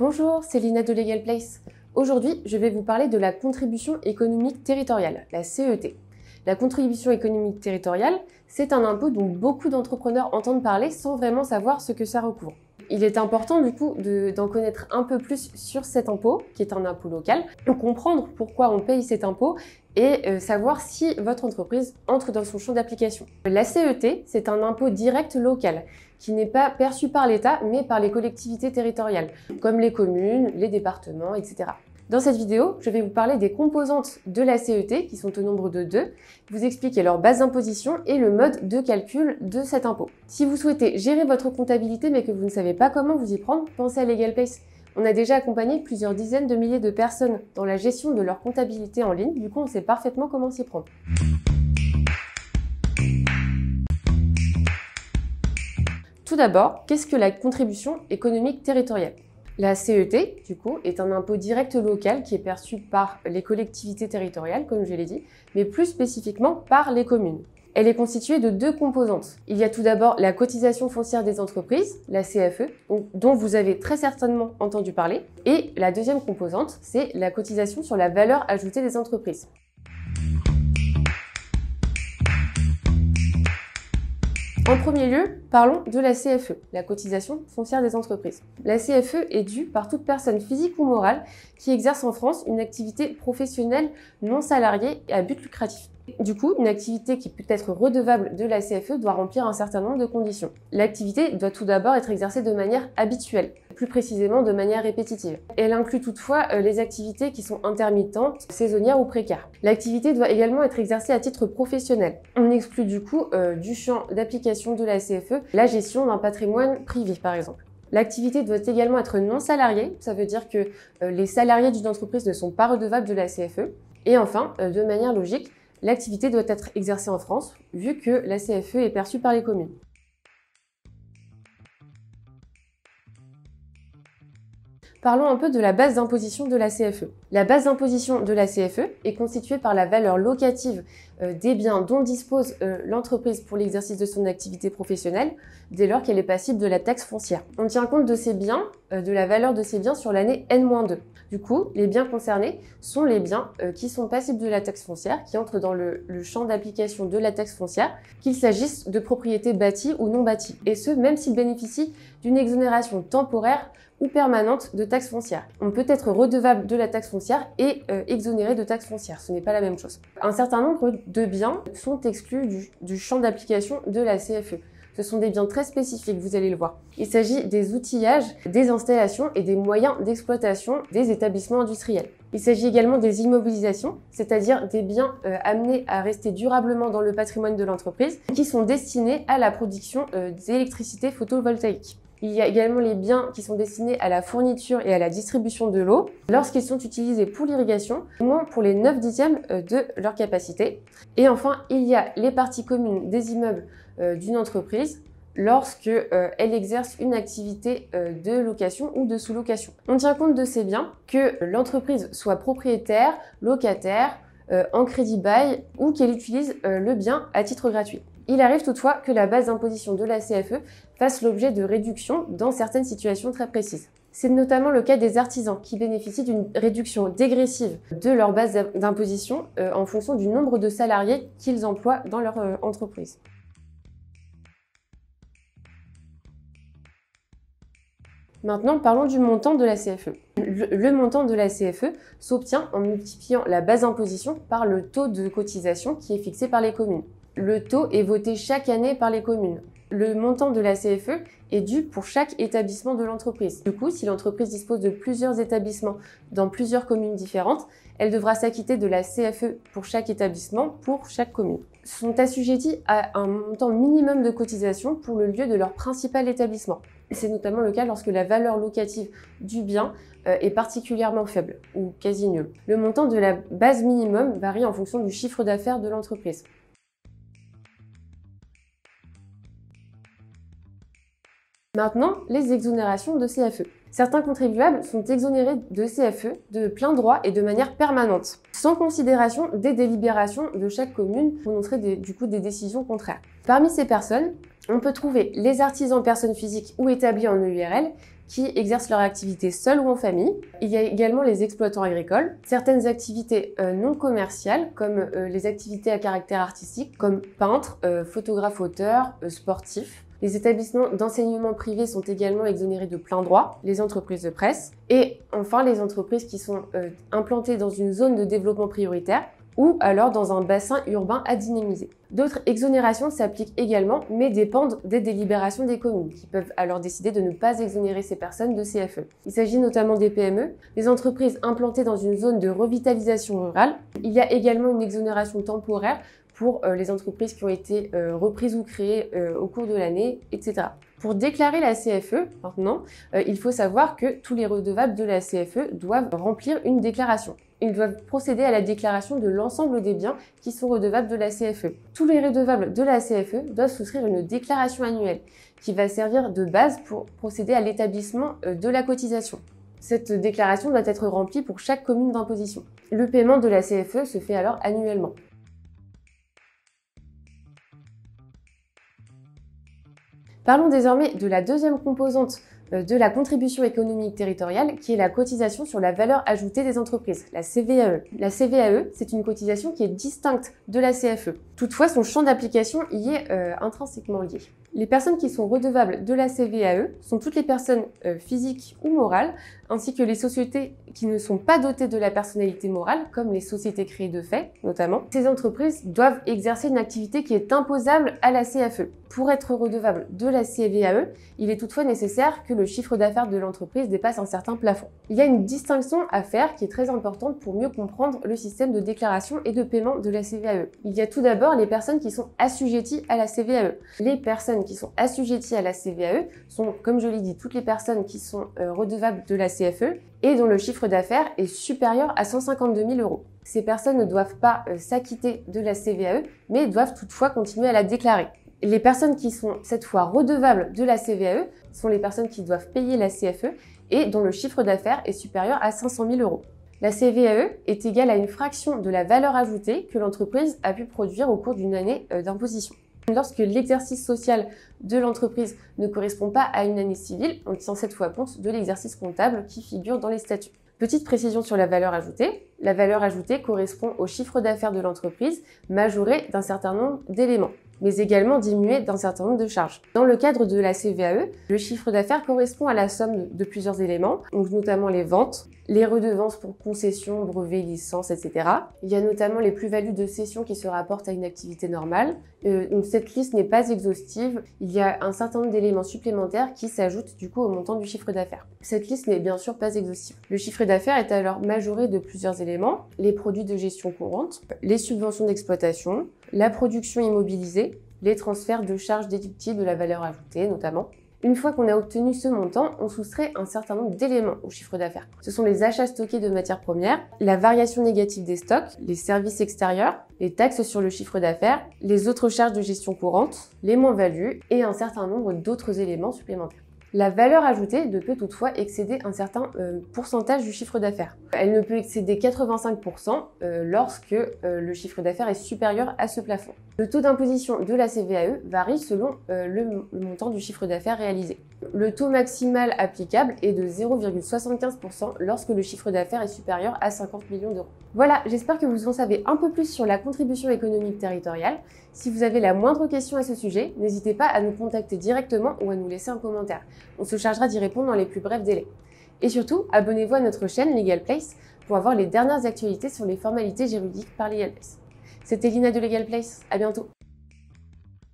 Bonjour, c'est Lina de Legal Place. Aujourd'hui, je vais vous parler de la contribution économique territoriale, la CET. La contribution économique territoriale, c'est un impôt dont beaucoup d'entrepreneurs entendent parler sans vraiment savoir ce que ça recouvre il est important du coup d'en connaître un peu plus sur cet impôt, qui est un impôt local, pour comprendre pourquoi on paye cet impôt et euh, savoir si votre entreprise entre dans son champ d'application. La CET, c'est un impôt direct local qui n'est pas perçu par l'État mais par les collectivités territoriales, comme les communes, les départements, etc. Dans cette vidéo, je vais vous parler des composantes de la CET, qui sont au nombre de deux, vous expliquer leur base d'imposition et le mode de calcul de cet impôt. Si vous souhaitez gérer votre comptabilité mais que vous ne savez pas comment vous y prendre, pensez à LegalPace. On a déjà accompagné plusieurs dizaines de milliers de personnes dans la gestion de leur comptabilité en ligne, du coup on sait parfaitement comment s'y prendre. Tout d'abord, qu'est-ce que la contribution économique territoriale la CET, du coup, est un impôt direct local qui est perçu par les collectivités territoriales, comme je l'ai dit, mais plus spécifiquement par les communes. Elle est constituée de deux composantes. Il y a tout d'abord la cotisation foncière des entreprises, la CFE, dont vous avez très certainement entendu parler. Et la deuxième composante, c'est la cotisation sur la valeur ajoutée des entreprises. En premier lieu, parlons de la CFE, la cotisation foncière des entreprises. La CFE est due par toute personne physique ou morale qui exerce en France une activité professionnelle non salariée et à but lucratif. Du coup, une activité qui peut être redevable de la CFE doit remplir un certain nombre de conditions. L'activité doit tout d'abord être exercée de manière habituelle, plus précisément de manière répétitive. Elle inclut toutefois euh, les activités qui sont intermittentes, saisonnières ou précaires. L'activité doit également être exercée à titre professionnel. On exclut du coup euh, du champ d'application de la CFE la gestion d'un patrimoine privé par exemple. L'activité doit également être non salariée, ça veut dire que euh, les salariés d'une entreprise ne sont pas redevables de la CFE. Et enfin, de manière logique, L'activité doit être exercée en France, vu que la CFE est perçue par les communes. Parlons un peu de la base d'imposition de la CFE. La base d'imposition de la CFE est constituée par la valeur locative euh, des biens dont dispose euh, l'entreprise pour l'exercice de son activité professionnelle dès lors qu'elle est passible de la taxe foncière. On tient compte de ces biens, euh, de la valeur de ces biens sur l'année N-2. Du coup, les biens concernés sont les biens qui sont passibles de la taxe foncière, qui entrent dans le, le champ d'application de la taxe foncière, qu'il s'agisse de propriétés bâties ou non bâties. Et ce, même s'ils bénéficient d'une exonération temporaire ou permanente de taxe foncière. On peut être redevable de la taxe foncière et euh, exonéré de taxe foncière, ce n'est pas la même chose. Un certain nombre de biens sont exclus du, champ d'application de la CFE. Ce sont des biens très spécifiques, vous allez le voir. Il s'agit des outillages, des installations et des moyens d'exploitation des établissements industriels. Il s'agit également des immobilisations, c'est-à-dire des biens euh, amenés à rester durablement dans le patrimoine de l'entreprise, qui sont destinés à la production euh, d'électricité photovoltaïque. Il y a également les biens qui sont destinés à la fourniture et à la distribution de l'eau lorsqu'ils sont utilisés pour l'irrigation, au moins pour les 9 dixièmes euh, de leur capacité. Et enfin, il y a les parties communes des immeubles euh, d'une entreprise lorsque euh, elle exerce une activité de location ou de sous-location. On tient compte de ces biens que l'entreprise soit propriétaire, locataire, en crédit bail ou qu'elle utilise le bien à titre gratuit. Il arrive toutefois que la base d'imposition de la CFE fasse l'objet de réductions dans certaines situations très précises. C'est notamment le cas des artisans qui bénéficient d'une réduction dégressive de leur base d'imposition euh, en fonction du nombre de salariés qu'ils emploient dans leur euh, entreprise. Maintenant, parlons du montant de la CFE. Le, montant de la CFE s'obtient en multipliant la base d'imposition par le taux de cotisation qui est fixé par les communes. Le taux est voté chaque année par les communes. Le montant de la CFE est dû pour chaque établissement de l'entreprise. Du coup, si l'entreprise dispose de plusieurs établissements dans plusieurs communes différentes, elle devra s'acquitter de la CFE pour chaque établissement, pour chaque commune. Sont assujettis à un montant minimum de cotisation pour le lieu de leur principal établissement. C'est notamment le cas lorsque la valeur locative du bien euh, est particulièrement faible ou quasi nulle. Le montant de la base minimum varie en fonction du chiffre d'affaires de l'entreprise. Maintenant, les exonérations de CFE. Certains contribuables sont exonérés de CFE de plein droit et de manière permanente, sans considération des délibérations de chaque commune pour montrer des, du coup des décisions contraires. Parmi ces personnes, on peut trouver les artisans personnes physiques ou établis en EURL qui exercent leur activité seuls ou en famille. Il y a également les exploitants agricoles, certaines activités euh, non commerciales comme euh, les activités à caractère artistique comme peintre, euh, photographe auteur, sportif. Les établissements d'enseignement privé sont également exonérés de plein droit, les entreprises de presse, et enfin les entreprises qui sont euh, implantées dans une zone de développement prioritaire ou alors dans un bassin urbain à dynamiser. D'autres exonérations s'appliquent également, mais dépendent des délibérations des communes, qui peuvent alors décider de ne pas exonérer ces personnes de CFE. Il s'agit notamment des PME, des entreprises implantées dans une zone de revitalisation rurale. Il y a également une exonération temporaire pour euh, les entreprises qui ont été euh, reprises ou créées euh, au cours de l'année, etc. Pour déclarer la CFE, maintenant, il faut savoir que tous les redevables de la CFE doivent remplir une déclaration ils doivent procéder à la déclaration de l'ensemble des biens qui sont redevables de la CFE. Tous les redevables de la CFE doivent souscrire une déclaration annuelle qui va servir de base pour procéder à l'établissement de la cotisation. Cette déclaration doit être remplie pour chaque commune d'imposition. Le paiement de la CFE se fait alors annuellement. Parlons désormais de la deuxième composante euh, de la contribution économique territoriale, qui est la cotisation sur la valeur ajoutée des entreprises, la CVAE. La CVAE, c'est une cotisation qui est distincte de la CFE. Toutefois, son champ d'application y est euh, intrinsèquement lié. Les personnes qui sont redevables de la CVAE sont toutes les personnes euh, physiques ou morales ainsi que les sociétés qui ne sont pas dotées de la personnalité morale, comme les sociétés créées de fait notamment, ces entreprises doivent exercer une activité qui est imposable à la CFE. Pour être redevable de la CVAE, il est toutefois nécessaire que le chiffre d'affaires de l'entreprise dépasse un certain plafond. Il y a une distinction à faire qui est très importante pour mieux comprendre le système de déclaration et de paiement de la CVAE. Il y a tout d'abord les personnes qui sont assujetties à la CVAE. Les personnes qui sont assujetties à la CVAE sont, comme je l'ai dit, toutes les personnes qui sont euh, redevables de la CVAE E et dont le chiffre d'affaires est supérieur à 152 000 euros. Ces personnes ne doivent pas euh, s'acquitter de la CVAE, mais doivent toutefois continuer à la déclarer. Les personnes qui sont cette fois redevables de la CVAE sont les personnes qui doivent payer la CFE et dont le chiffre d'affaires est supérieur à 500 000 euros. La CVAE est égale à une fraction de la valeur ajoutée que l'entreprise a pu produire au cours d'une année euh, d'imposition. Lorsque l'exercice social de l'entreprise ne correspond pas à une année civile, on tient cette fois compte de l'exercice comptable qui figure dans les statuts. Petite précision sur la valeur ajoutée. La valeur ajoutée correspond au chiffre d'affaires de l'entreprise majoré d'un certain nombre d'éléments mais également diminuer d'un certain nombre de charges. Dans le cadre de la CVAE, le chiffre d'affaires correspond à la somme de plusieurs éléments, donc notamment les ventes, les redevances pour concessions, brevets, licences, etc. Il y a notamment les plus-values de cession qui se rapportent à une activité normale. Euh, donc cette liste n'est pas exhaustive, il y a un certain nombre d'éléments supplémentaires qui s'ajoutent du coup au montant du chiffre d'affaires. Cette liste n'est bien sûr pas exhaustive. Le chiffre d'affaires est alors majoré de plusieurs éléments, les produits de gestion courante, les subventions d'exploitation, la production immobilisée, les transferts de charges déductibles de la valeur ajoutée notamment. Une fois qu'on a obtenu ce montant, on soustrait un certain nombre d'éléments au chiffre d'affaires. Ce sont les achats stockés de matières premières, la variation négative des stocks, les services extérieurs, les taxes sur le chiffre d'affaires, les autres charges de gestion courante, les moins-values et un certain nombre d'autres éléments supplémentaires. La valeur ajoutée ne peut toutefois excéder un certain euh, pourcentage du chiffre d'affaires. Elle ne peut excéder 85% euh, lorsque euh, le chiffre d'affaires est supérieur à ce plafond. Le taux d'imposition de la CVAE varie selon le montant du chiffre d'affaires réalisé. Le taux maximal applicable est de 0,75% lorsque le chiffre d'affaires est supérieur à 50 millions d'euros. Voilà, j'espère que vous en savez un peu plus sur la contribution économique territoriale. Si vous avez la moindre question à ce sujet, n'hésitez pas à nous contacter directement ou à nous laisser un commentaire. On se chargera d'y répondre dans les plus brefs délais. Et surtout, abonnez-vous à notre chaîne Legal Place pour avoir les dernières actualités sur les formalités juridiques par Legal C'était Lina de Legal Place, à bientôt